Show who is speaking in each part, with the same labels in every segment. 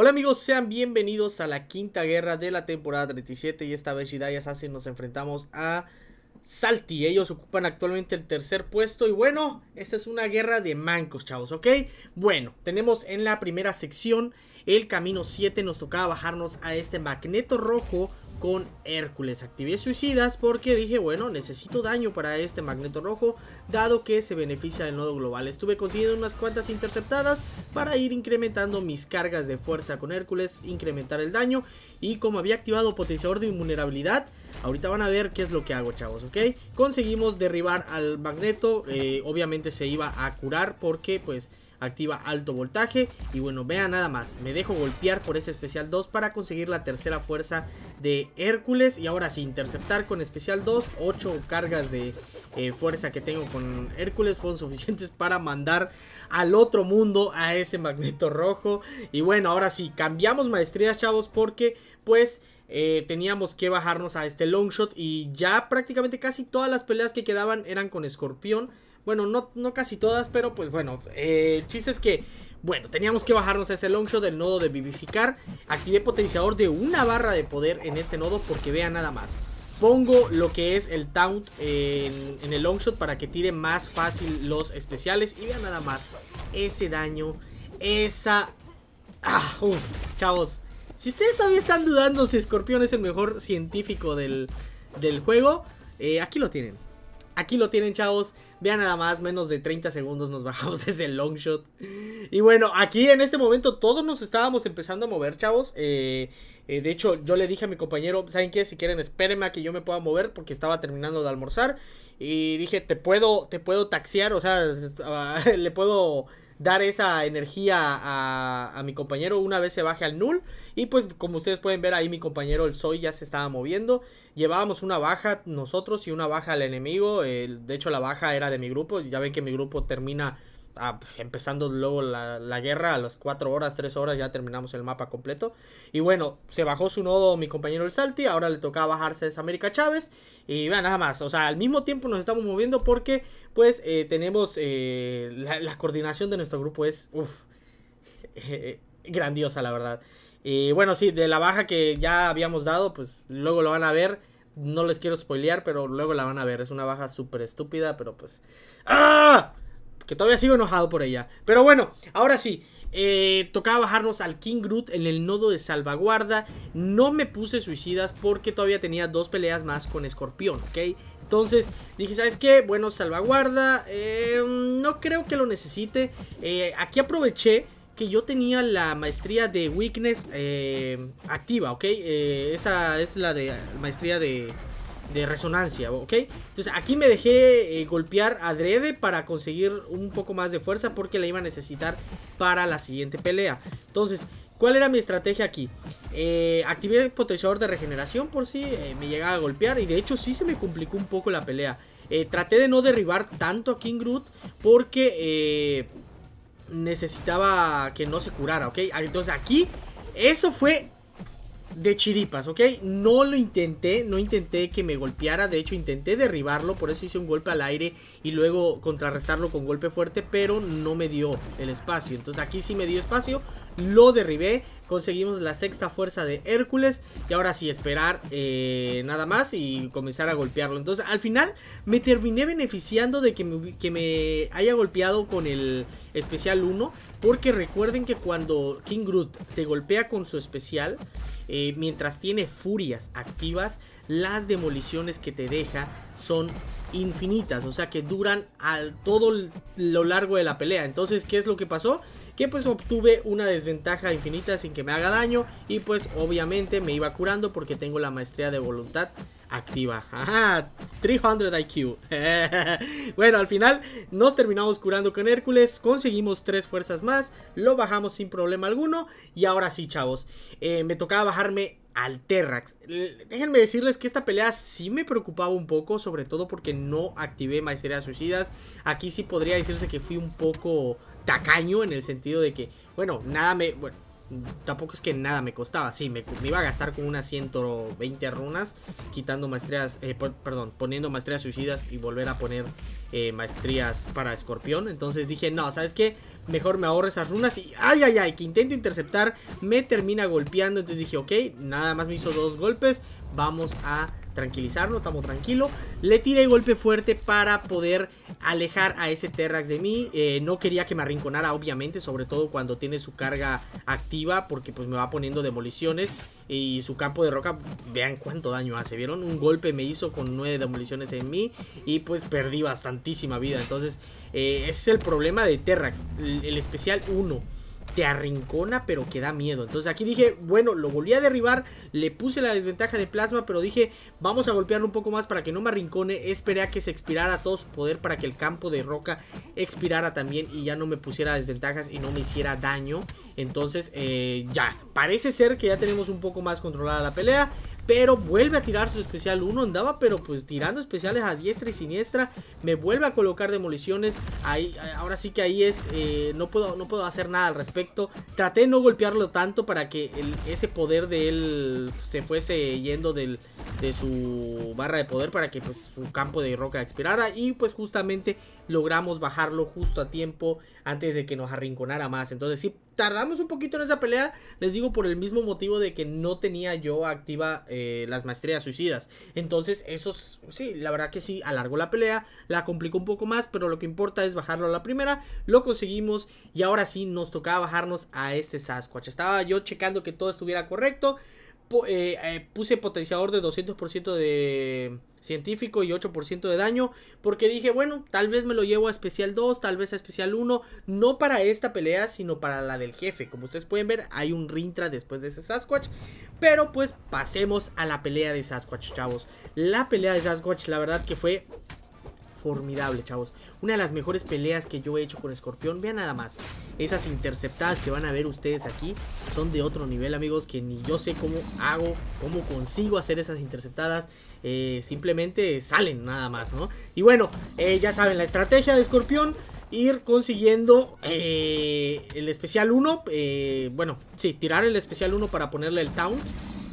Speaker 1: Hola amigos, sean bienvenidos a la quinta guerra de la temporada 37 y esta vez Jedi Assassin nos enfrentamos a Salty. Ellos ocupan actualmente el tercer puesto y bueno, esta es una guerra de mancos, chavos, ¿ok? Bueno, tenemos en la primera sección el camino 7 nos tocaba bajarnos a este magneto rojo con Hércules. Activé suicidas porque dije, bueno, necesito daño para este magneto rojo, dado que se beneficia del nodo global. Estuve consiguiendo unas cuantas interceptadas para ir incrementando mis cargas de fuerza con Hércules, incrementar el daño. Y como había activado potenciador de invulnerabilidad, ahorita van a ver qué es lo que hago, chavos, ¿ok? Conseguimos derribar al magneto, eh, obviamente se iba a curar porque pues activa alto voltaje y bueno, vea nada más, me dejo golpear por ese especial 2 para conseguir la tercera fuerza de Hércules y ahora sí, interceptar con especial 2, 8 cargas de eh, fuerza que tengo con Hércules fueron suficientes para mandar al otro mundo a ese magneto rojo y bueno, ahora sí, cambiamos maestría chavos porque pues... Eh, teníamos que bajarnos a este long shot y ya prácticamente casi todas las peleas que quedaban eran con escorpión bueno, no, casi todas, pero pues bueno, el eh, chiste es que... Bueno, teníamos que bajarnos a ese longshot del nodo de vivificar. Activé potenciador de una barra de poder en este nodo porque vea nada más. Pongo lo que es el taunt en, el longshot para que tire más fácil los especiales. Y vean nada más ese daño, esa... Ah, chavos, si ustedes todavía están dudando si Scorpion es el mejor científico del, juego, eh, aquí lo tienen aquí lo tienen, chavos. Vean nada más, menos de 30 segundos nos bajamos ese long shot. Y bueno, aquí en este momento todos nos estábamos empezando a mover, chavos. Eh, eh, de hecho, yo le dije a mi compañero, ¿saben qué? Si quieren, espérenme a que yo me pueda mover porque estaba terminando de almorzar. Y dije, te puedo, te puedo taxiar, o sea, le puedo dar esa energía a, mi compañero una vez se baje al null. Y pues como ustedes pueden ver ahí mi compañero el Soy ya se estaba moviendo. Llevábamos una baja nosotros y una baja al enemigo. de hecho la baja era de mi grupo. Ya ven que mi grupo termina empezando luego la, guerra, a las 4 horas, 3 horas ya terminamos el mapa completo. Y bueno, se bajó su nodo mi compañero el Salty, ahora le tocaba bajarse es América Chávez. Y vean, nada más, o sea, al mismo tiempo nos estamos moviendo porque pues eh, tenemos eh, la, coordinación de nuestro grupo es uf, eh, grandiosa, la verdad. Y bueno, sí, de la baja que ya habíamos dado, pues luego lo van a ver. No les quiero spoilear, pero luego la van a ver. Es una baja súper estúpida, pero pues... ¡Ah! que todavía sigo enojado por ella. Pero bueno, ahora sí, eh, tocaba bajarnos al King Groot en el nodo de salvaguarda. No me puse suicidas porque todavía tenía dos peleas más con escorpión, ¿ok? Entonces dije, ¿sabes qué? Bueno, salvaguarda, eh, no creo que lo necesite. Eh, aquí aproveché que yo tenía la maestría de Weakness activa, ¿ok? esa es la de maestría de de resonancia, ¿ok? Entonces aquí me dejé golpear eh, golpear adrede para conseguir un poco más de fuerza porque la iba a necesitar para la siguiente pelea. Entonces, ¿cuál era mi estrategia aquí? Eh, activé el potenciador de regeneración por si eh, me llegaba a golpear y de hecho sí se me complicó un poco la pelea. Eh, traté de no derribar tanto a King Groot porque necesitaba que no se curara, ¿ok? Entonces aquí eso fue de chiripas, ¿ok? No lo intenté, no intenté que me golpeara, de hecho intenté derribarlo, por eso hice un golpe al aire y luego contrarrestarlo con golpe fuerte, pero no me dio el espacio. Entonces aquí sí me dio espacio, lo derribé, conseguimos la sexta fuerza de Hércules y ahora sí esperar eh, nada más y comenzar a golpearlo. Entonces al final me terminé beneficiando de que me, que me haya golpeado con el especial 1 porque recuerden que cuando King Groot te golpea con su especial, eh, mientras tiene furias activas, las demoliciones que te deja son infinitas, o sea que duran al todo lo largo de la pelea. Entonces, ¿qué es lo que pasó? Que pues obtuve una desventaja infinita sin que me haga daño y pues obviamente me iba curando porque tengo la maestría de voluntad activa. Ajá, 300 IQ. bueno, al final nos terminamos curando con Hércules, conseguimos tres fuerzas más, lo bajamos sin problema alguno y ahora sí, chavos, eh, me tocaba bajarme al Terrax. Déjenme decirles que esta pelea sí me preocupaba un poco, sobre todo porque no activé Maestría Suicidas. Aquí sí podría decirse que fui un poco tacaño en el sentido de que, bueno, nada me tampoco es que nada me costaba. Sí, me, iba a gastar con unas 120 runas, quitando maestrías, eh, perdón, poniendo maestrías suicidas y volver a poner eh, maestrías para escorpión. Entonces dije, no, ¿sabes qué? Mejor me ahorro esas runas y, ay, ay, ay, que intento interceptar, me termina golpeando. Entonces dije, ok, nada más me hizo dos golpes, vamos a tranquilizarlo, estamos tranquilo. Le tiré golpe fuerte para poder alejar a ese Terrax de mí. Eh, no quería que me arrinconara, obviamente, sobre todo cuando tiene su carga activa, porque pues me va poniendo demoliciones. Y su campo de roca, vean cuánto daño hace, ¿vieron? Un golpe me hizo con nueve demoliciones en mí y pues perdí bastantísima vida. Entonces, eh, ese es el problema de Terrax, el, el especial 1 te arrincona, pero que da miedo. Entonces aquí dije, bueno, lo volví a derribar, le puse la desventaja de plasma, pero dije, vamos a golpearlo un poco más para que no me arrincone. Esperé a que se expirara todo su poder para que el campo de roca expirara también y ya no me pusiera desventajas y no me hiciera daño. Entonces, eh, ya, parece ser que ya tenemos un poco más controlada la pelea pero vuelve a tirar su especial 1. Andaba, pero pues tirando especiales a diestra y siniestra. Me vuelve a colocar demoliciones. Ahí, ahora sí que ahí es. Eh, no, puedo, no puedo hacer nada al respecto. Traté de no golpearlo tanto para que ese poder de él se fuese yendo del, de su barra de poder para que pues su campo de roca expirara y pues justamente logramos bajarlo justo a tiempo antes de que nos arrinconara más. Entonces si tardamos un poquito en esa pelea, les digo por el mismo motivo de que no tenía yo activa eh, las maestrías suicidas. Entonces eso sí, la verdad que sí, alargó la pelea, la complicó un poco más, pero lo que importa es bajarlo a la primera, lo conseguimos y ahora sí nos tocaba bajarnos a este Sasquatch. Estaba yo checando que todo estuviera correcto. Eh, eh, puse potenciador de 200% de científico y 8% de daño. Porque dije, bueno, tal vez me lo llevo a especial 2, tal vez a especial 1. No para esta pelea, sino para la del jefe. Como ustedes pueden ver, hay un Rintra después de ese Sasquatch. Pero pues pasemos a la pelea de Sasquatch, chavos. La pelea de Sasquatch, la verdad que fue formidable, chavos. Una de las mejores peleas que yo he hecho con Escorpión. Vean nada más. Esas interceptadas que van a ver ustedes aquí son de otro nivel, amigos, que ni yo sé cómo hago, cómo consigo hacer esas interceptadas. Eh, simplemente salen nada más, ¿no? Y bueno, eh, ya saben, la estrategia de Escorpión ir consiguiendo eh, el especial 1. bueno, sí, tirar el especial 1 para ponerle el taunt.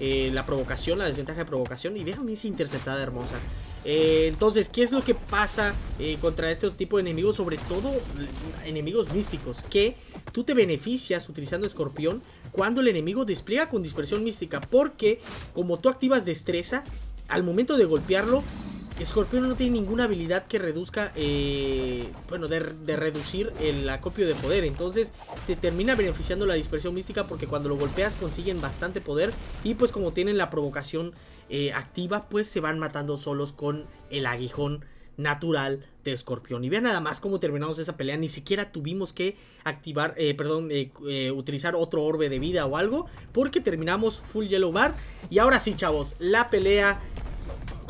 Speaker 1: la provocación, la desventaja de provocación. Y vean esa interceptada hermosa. Eh, entonces, ¿qué es lo que pasa eh, contra estos tipos de enemigos? Sobre todo enemigos místicos, que tú te beneficias utilizando escorpión cuando el enemigo despliega con dispersión mística, porque como tú activas destreza, al momento de golpearlo, Escorpión no tiene ninguna habilidad que reduzca, eh, bueno, de, reducir el acopio de poder. Entonces te termina beneficiando la dispersión mística porque cuando lo golpeas consiguen bastante poder y pues como tienen la provocación eh, activa, pues se van matando solos con el aguijón natural de escorpión. Y vean nada más cómo terminamos esa pelea. Ni siquiera tuvimos que activar, eh, perdón, utilizar otro orbe de vida o algo. Porque terminamos full yellow bar. Y ahora sí, chavos, la pelea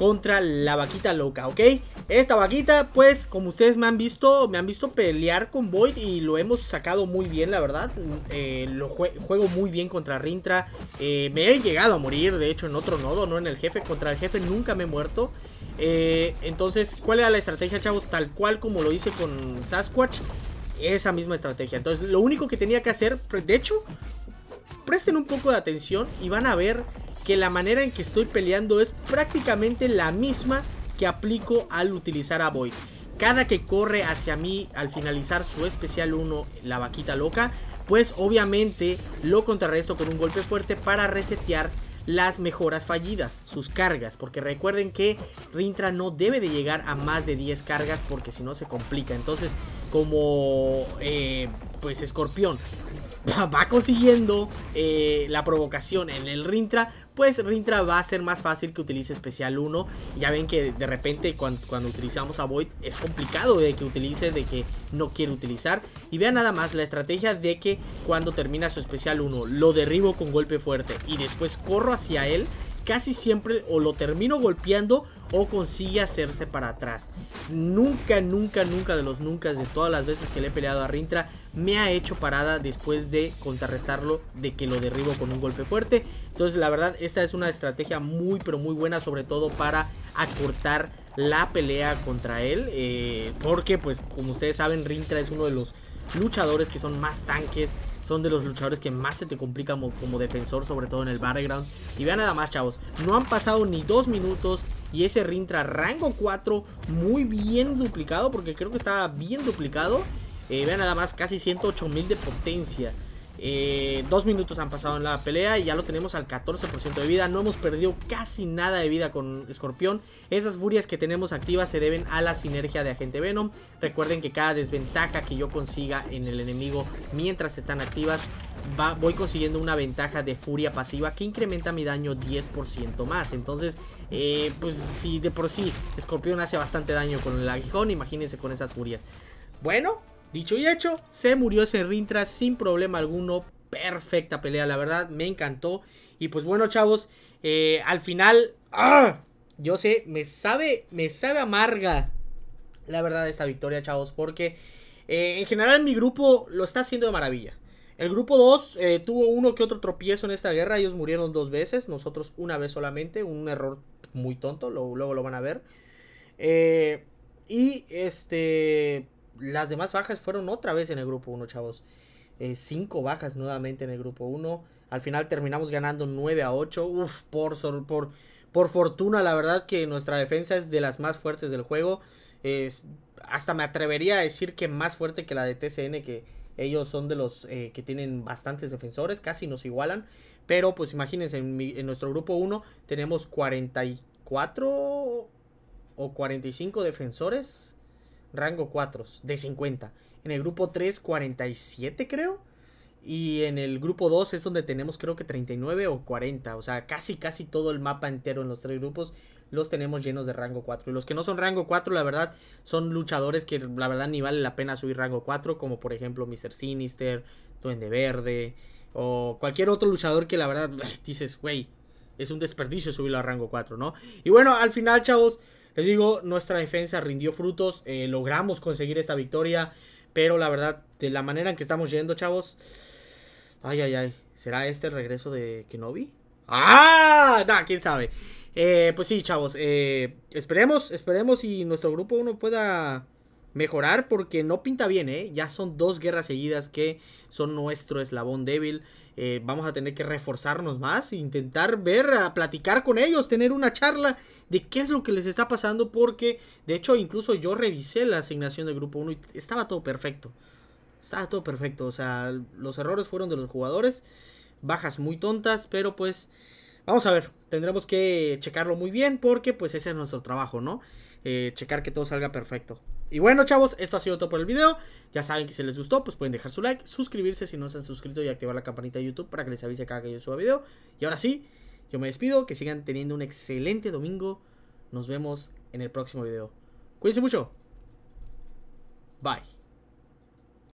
Speaker 1: contra la vaquita loca, ¿ok? Esta vaquita, pues, como ustedes me han visto, me han visto pelear con Void y lo hemos sacado muy bien, la verdad. Eh, lo juego muy bien contra Rintra. Eh, me he llegado a morir, de hecho, en otro nodo, no en el jefe. Contra el jefe nunca me he muerto. Eh, entonces, ¿cuál era la estrategia, chavos? Tal cual como lo hice con Sasquatch. Esa misma estrategia. Entonces, lo único que tenía que hacer, de hecho, presten un poco de atención y van a ver que la manera en que estoy peleando es prácticamente la misma que aplico al utilizar a Void. Cada que corre hacia mí al finalizar su especial 1, la vaquita loca, pues obviamente lo contrarresto con un golpe fuerte para resetear las mejoras fallidas, sus cargas, porque recuerden que Rintra no debe de llegar a más de 10 cargas porque si no se complica, entonces como eh, pues escorpión va consiguiendo eh, la provocación en el Rintra, pues Rintra va a ser más fácil que utilice especial 1. Ya ven que de repente cuando, utilizamos a Void es complicado de que utilice, de que no quiere utilizar. Y vean nada más la estrategia de que cuando termina su especial 1 lo derribo con golpe fuerte y después corro hacia él. Casi siempre o lo termino golpeando o consigue hacerse para atrás. Nunca, nunca, nunca de los nunca de todas las veces que le he peleado a Rintra me ha hecho parada después de contrarrestarlo, de que lo derribo con un golpe fuerte. Entonces la verdad esta es una estrategia muy pero muy buena sobre todo para acortar la pelea contra él. Eh, porque pues como ustedes saben Rintra es uno de los luchadores que son más tanques son de los luchadores que más se te complica como, defensor, sobre todo en el battleground. Y vean nada más, chavos, no han pasado ni dos minutos y ese Rintra rango 4 muy bien duplicado porque creo que está bien duplicado. Eh, vean nada más, casi 108 mil de potencia. Eh, dos minutos han pasado en la pelea y ya lo tenemos al 14% de vida. No hemos perdido casi nada de vida con Escorpión. Esas furias que tenemos activas se deben a la sinergia de Agente Venom. Recuerden que cada desventaja que yo consiga en el enemigo mientras están activas, va, voy consiguiendo una ventaja de furia pasiva que incrementa mi daño 10% más. Entonces, eh, pues si de por sí Escorpión hace bastante daño con el aguijón, imagínense con esas furias. Bueno, Dicho y hecho, se murió ese Rintra sin problema alguno. Perfecta pelea, la verdad, me encantó. Y pues bueno, chavos, eh, al final, ¡ah! yo sé, me sabe, me sabe amarga la verdad esta victoria, chavos, porque eh, en general mi grupo lo está haciendo de maravilla. El grupo 2 eh, tuvo uno que otro tropiezo en esta guerra, ellos murieron dos veces, nosotros una vez solamente, un error muy tonto, lo, luego lo van a ver. y este, las demás bajas fueron otra vez en el grupo 1, chavos. Eh, cinco bajas nuevamente en el grupo 1. Al final terminamos ganando 9 a 8. por, por, por fortuna, la verdad que nuestra defensa es de las más fuertes del juego. hasta me atrevería a decir que más fuerte que la de TCN, que ellos son de los eh, que tienen bastantes defensores, casi nos igualan. Pero pues imagínense, en, en nuestro grupo 1 tenemos 44 o 45 defensores rango 4 de 50. En el grupo 3, 47 creo. Y en el grupo 2 es donde tenemos creo que 39 o 40. O sea, casi, casi todo el mapa entero en los tres grupos los tenemos llenos de rango 4. Y los que no son rango 4, la verdad, son luchadores que la verdad ni vale la pena subir rango 4. Como por ejemplo Mr. Sinister, Duende Verde. O cualquier otro luchador que la verdad dices, güey, es un desperdicio subirlo a rango 4, ¿no? Y bueno, al final, chavos... Les digo, nuestra defensa rindió frutos, eh, logramos conseguir esta victoria, pero la verdad, de la manera en que estamos yendo, chavos, ay, ay, ay, ¿será este el regreso de Kenobi? ¡Ah! Nah, quién sabe. Eh, pues sí, chavos, eh, esperemos, esperemos y nuestro grupo uno pueda mejorar porque no pinta bien, ¿eh? Ya son dos guerras seguidas que son nuestro eslabón débil. Eh, vamos a tener que reforzarnos más, e intentar ver, a platicar con ellos, tener una charla de qué es lo que les está pasando porque, de hecho, incluso yo revisé la asignación del grupo 1 y estaba todo perfecto. Estaba todo perfecto, o sea, los errores fueron de los jugadores, bajas muy tontas, pero pues... Vamos a ver, tendremos que checarlo muy bien porque pues ese es nuestro trabajo, ¿no? Eh, checar que todo salga perfecto. Y bueno, chavos, esto ha sido todo por el video. Ya saben que si les gustó, pues pueden dejar su like, suscribirse si no se han suscrito y activar la campanita de YouTube para que les avise cada que yo suba video. Y ahora sí, yo me despido, que sigan teniendo un excelente domingo. Nos vemos en el próximo video. Cuídense mucho. Bye.